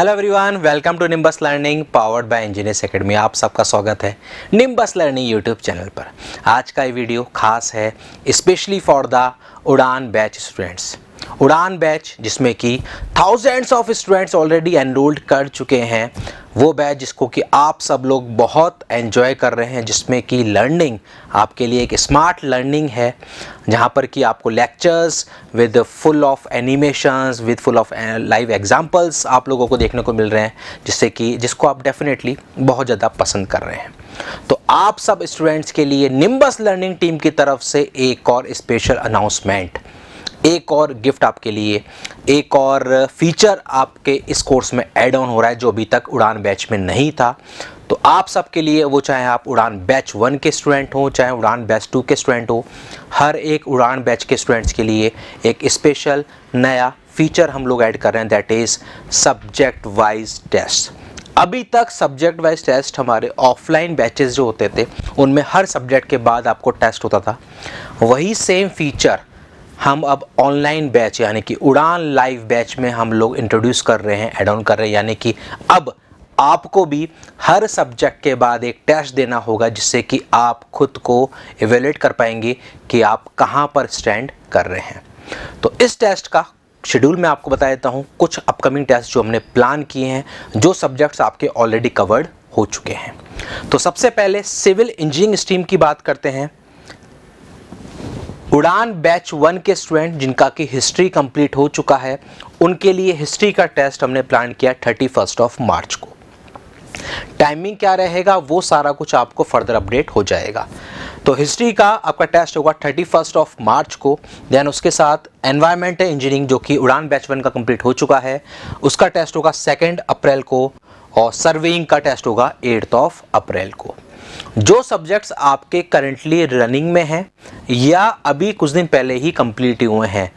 Hello everyone welcome to Nimbus learning powered by engineers academy आप सबका स्वागत है निम्बस लर्निंग यूट्यूब चैनल पर आज का ये वीडियो खास है specially for the Udaan batch students Udaan batch जिसमें कि thousands of students already enrolled कर चुके हैं वो बैच जिसको कि आप सब लोग बहुत एंजॉय कर रहे हैं जिसमें कि लर्निंग आपके लिए एक स्मार्ट लर्निंग है जहाँ पर कि आपको lectures with full of animations with full of live examples आप लोगों को देखने को मिल रहे हैं जिससे कि जिसको आप डेफिनेटली बहुत ज़्यादा पसंद कर रहे हैं तो आप सब स्टूडेंट्स के लिए निम्बस लर्निंग टीम की तरफ से एक और स्पेशल अनाउंसमेंट एक और गिफ्ट आपके लिए एक और फीचर आपके इस कोर्स में एड ऑन हो रहा है जो अभी तक उड़ान बैच में नहीं था तो आप सबके लिए वो चाहे आप उड़ान बैच वन के स्टूडेंट हो चाहे उड़ान बैच टू के स्टूडेंट हो हर एक उड़ान बैच के स्टूडेंट्स के लिए एक स्पेशल नया फीचर हम लोग ऐड कर रहे हैं that is subject wise test अभी तक सब्जेक्ट वाइज टेस्ट हमारे ऑफलाइन बैचेस जो होते थे उनमें हर सब्जेक्ट के बाद आपको टेस्ट होता था वही सेम फीचर हम अब ऑनलाइन बैच यानी कि उड़ान लाइव बैच में हम लोग इंट्रोड्यूस कर रहे हैं एड ऑन कर रहे हैं यानी कि अब आपको भी हर सब्जेक्ट के बाद एक टेस्ट देना होगा जिससे कि आप खुद को एवेलेट कर पाएंगे कि आप कहाँ पर स्टैंड कर रहे हैं तो इस टेस्ट का शेड्यूल मैं आपको बता देता हूँ कुछ अपकमिंग टेस्ट जो हमने प्लान किए हैं जो सब्जेक्ट्स आपके ऑलरेडी कवर्ड हो चुके हैं तो सबसे पहले सिविल इंजीनियरिंग स्ट्रीम की बात करते हैं उड़ान बैच वन के स्टूडेंट जिनका कि हिस्ट्री कंप्लीट हो चुका है उनके लिए हिस्ट्री का टेस्ट हमने प्लान किया थर्टी फर्स्ट ऑफ मार्च को टाइमिंग क्या रहेगा वो सारा कुछ आपको फर्दर अपडेट हो जाएगा तो हिस्ट्री का आपका टेस्ट होगा थर्टी फर्स्ट ऑफ मार्च को देन उसके साथ एनवायरमेंट इंजीनियरिंग जो कि उड़ान बैच वन का कंप्लीट हो चुका है उसका टेस्ट होगा सेकेंड अप्रैल को और सर्वेइंग का टेस्ट होगा एट्थ ऑफ अप्रैल को जो सब्जेक्ट्स आपके करेंटली रनिंग में हैं या अभी कुछ दिन पहले ही कंप्लीट हुए हैं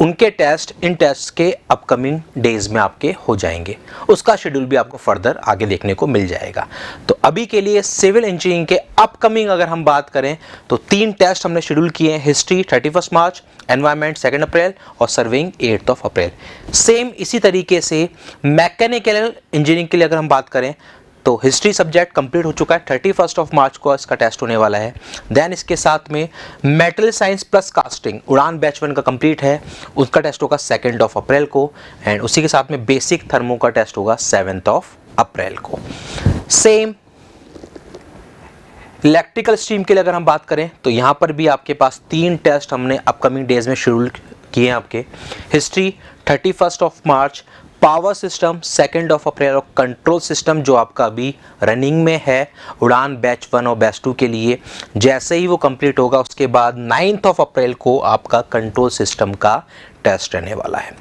उनके टेस्ट इन टेस्ट के अपकमिंग डेज में आपके हो जाएंगे उसका शेड्यूल भी आपको फर्दर आगे देखने को मिल जाएगा तो अभी के लिए सिविल इंजीनियरिंग के अपकमिंग अगर हम बात करें तो तीन टेस्ट हमने शेड्यूल किए हैं history thirty first March environment second April और serving eighth of April same इसी तरीके से मैकेनिकल इंजीनियरिंग के लिए अगर हम बात करें तो हिस्ट्री सब्जेक्ट कंप्लीट हो चुका है थर्टी फर्स्ट ऑफ मार्च को इसका टेस्ट होने वाला है देन इसके साथ में metal science plus casting Udaan batch one का कंप्लीट है उसका टेस्ट होगा सेकेंड ऑफ अप्रैल को एंड उसी के साथ में बेसिक थर्मो का टेस्ट होगा सेवेंथ ऑफ अप्रैल को सेम इलेक्ट्रिकल स्ट्रीम के लिए अगर हम बात करें तो यहाँ पर भी आपके पास तीन टेस्ट हमने अपकमिंग डेज में शेड्यूल किए हैं आपके history thirty first of March power system second of April और कंट्रोल सिस्टम जो आपका अभी रनिंग में है उड़ान बैच वन और बैच टू के लिए जैसे ही वो कंप्लीट होगा उसके बाद नाइन्थ ऑफ अप्रैल को आपका कंट्रोल सिस्टम का टेस्ट रहने वाला है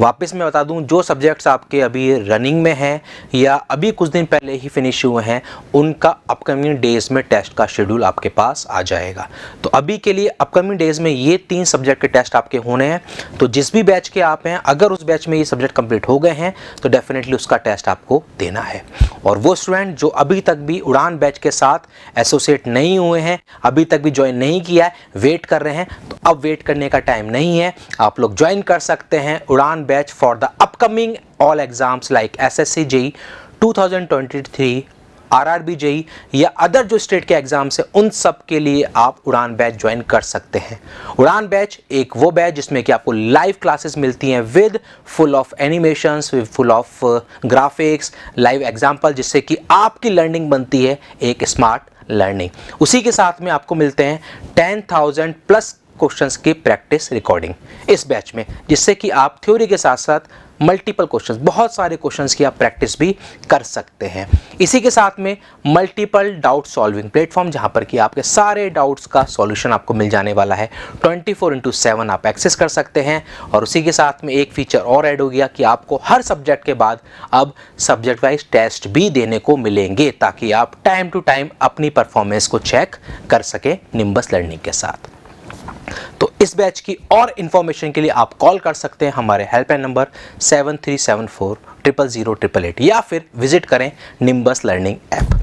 वापस मैं बता दूं जो सब्जेक्ट्स आपके अभी रनिंग में हैं या अभी कुछ दिन पहले ही फिनिश हुए हैं उनका अपकमिंग डेज़ में टेस्ट का शेड्यूल आपके पास आ जाएगा तो अभी के लिए अपकमिंग डेज़ में ये तीन सब्जेक्ट के टेस्ट आपके होने हैं तो जिस भी बैच के आप हैं अगर उस बैच में ये सब्जेक्ट कंप्लीट हो गए हैं तो डेफिनेटली उसका टेस्ट आपको देना है और वो स्टूडेंट जो अभी तक भी उड़ान बैच के साथ एसोसिएट नहीं हुए हैं अभी तक भी ज्वाइन नहीं किया है वेट कर रहे हैं तो अब वेट करने का टाइम नहीं है आप लोग ज्वाइन कर सकते हैं Udaan batch for the upcoming all exams like S S C G three R R B JE या अदर जो स्टेट के एग्ज़ाम्स हैं उन सब के लिए आप उड़ान बैच ज्वाइन कर सकते हैं उड़ान बैच एक वो बैच जिसमें कि आपको लाइव क्लासेस मिलती हैं with full of animations with full of graphics live example जिससे कि आपकी लर्निंग बनती है एक स्मार्ट लर्निंग उसी के साथ में आपको मिलते हैं टेन थाउजेंड प्लस क्वेश्चन की प्रैक्टिस रिकॉर्डिंग इस बैच में जिससे कि आप थ्योरी के साथ साथ मल्टीपल क्वेश्चंस बहुत सारे क्वेश्चंस की आप प्रैक्टिस भी कर सकते हैं इसी के साथ में मल्टीपल डाउट सॉल्विंग प्लेटफॉर्म जहां पर कि आपके सारे डाउट्स का सॉल्यूशन आपको मिल जाने वाला है 24 फोर इंटू सेवन आप एक्सेस कर सकते हैं और उसी के साथ में एक फीचर और ऐड हो गया कि आपको हर सब्जेक्ट के बाद अब सब्जेक्ट वाइज टेस्ट भी देने को मिलेंगे ताकि आप टाइम टू टाइम अपनी परफॉर्मेंस को चेक कर सकें निम्बस लर्निंग के साथ इस बैच की और इन्फॉर्मेशन के लिए आप कॉल कर सकते हैं हमारे helpline number seven three seven four triple zero triple eight या फिर विजिट करें निम्बस लर्निंग ऐप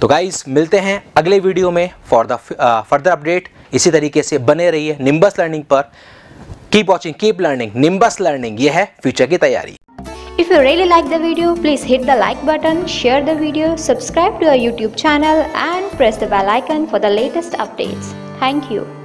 तो गाइज मिलते हैं अगले वीडियो में फॉर द फर्दर अपडेट इसी तरीके से बने रहिए निम्बस लर्निंग पर keep watching keep learning Nimbus learning यह है फ्यूचर की तैयारी If you really like the video, please hit the like button, share the video, subscribe to our YouTube channel and press the bell icon for the latest updates. Thank you.